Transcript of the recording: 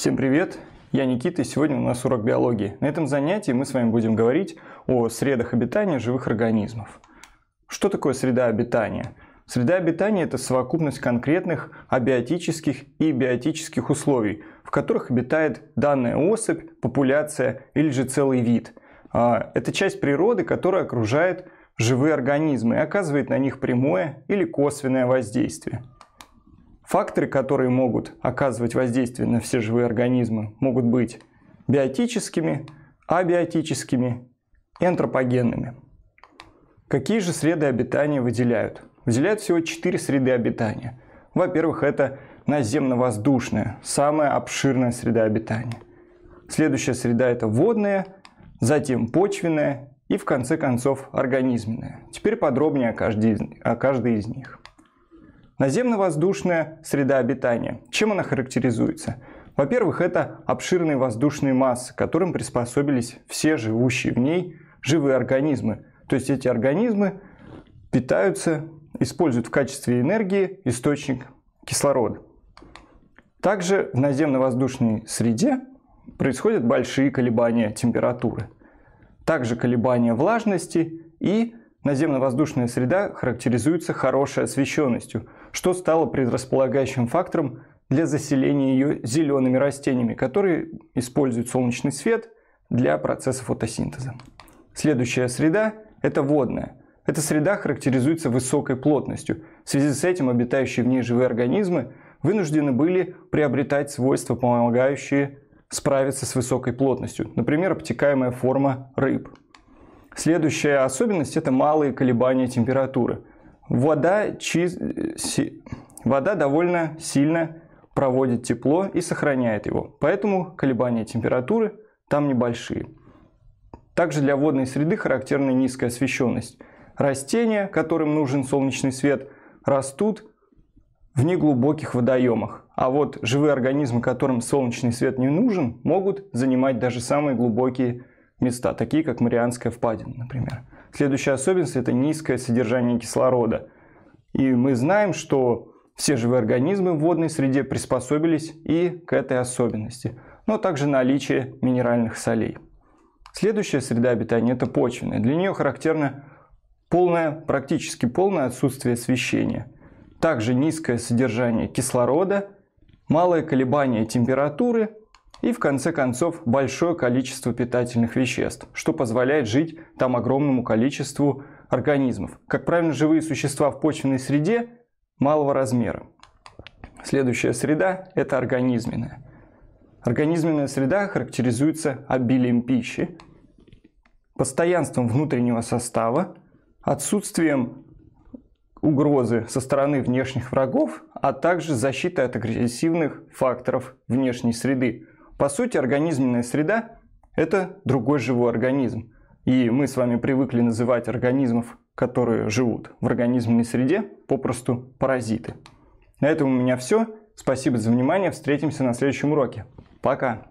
Всем привет! Я Никита, и сегодня у нас урок биологии. На этом занятии мы с вами будем говорить о средах обитания живых организмов. Что такое среда обитания? Среда обитания – это совокупность конкретных абиотических и биотических условий, в которых обитает данная особь, популяция или же целый вид. А, это часть природы, которая окружает живые организмы и оказывает на них прямое или косвенное воздействие. Факторы, которые могут оказывать воздействие на все живые организмы, могут быть биотическими, абиотическими, и антропогенными. Какие же среды обитания выделяют? Выделяют всего четыре среды обитания. Во-первых, это наземно-воздушная, самая обширная среда обитания. Следующая среда – это водная, затем почвенная и, в конце концов, организменная. Теперь подробнее о каждой, о каждой из них. Наземно-воздушная среда обитания. Чем она характеризуется? Во-первых, это обширные воздушные массы, которым приспособились все живущие в ней живые организмы. То есть эти организмы питаются, используют в качестве энергии источник кислорода. Также в наземно-воздушной среде происходят большие колебания температуры. Также колебания влажности и наземно-воздушная среда характеризуется хорошей освещенностью – что стало предрасполагающим фактором для заселения ее зелеными растениями, которые используют солнечный свет для процесса фотосинтеза. Следующая среда – это водная. Эта среда характеризуется высокой плотностью. В связи с этим обитающие в ней живые организмы вынуждены были приобретать свойства, помогающие справиться с высокой плотностью, например, обтекаемая форма рыб. Следующая особенность – это малые колебания температуры. Вода, чи... си... Вода довольно сильно проводит тепло и сохраняет его, поэтому колебания температуры там небольшие. Также для водной среды характерна низкая освещенность. Растения, которым нужен солнечный свет, растут в неглубоких водоемах. А вот живые организмы, которым солнечный свет не нужен, могут занимать даже самые глубокие места, такие как Марианская впадина, например. Следующая особенность – это низкое содержание кислорода. И мы знаем, что все живые организмы в водной среде приспособились и к этой особенности, но также наличие минеральных солей. Следующая среда обитания – это почвенная. Для нее характерно полное, практически полное отсутствие освещения. Также низкое содержание кислорода, малое колебание температуры и в конце концов большое количество питательных веществ, что позволяет жить там огромному количеству организмов. Как правильно, живые существа в почвенной среде малого размера. Следующая среда – это организменная. Организменная среда характеризуется обилием пищи, постоянством внутреннего состава, отсутствием угрозы со стороны внешних врагов, а также защита от агрессивных факторов внешней среды, по сути, организменная среда – это другой живой организм. И мы с вами привыкли называть организмов, которые живут в организменной среде, попросту паразиты. На этом у меня все. Спасибо за внимание. Встретимся на следующем уроке. Пока!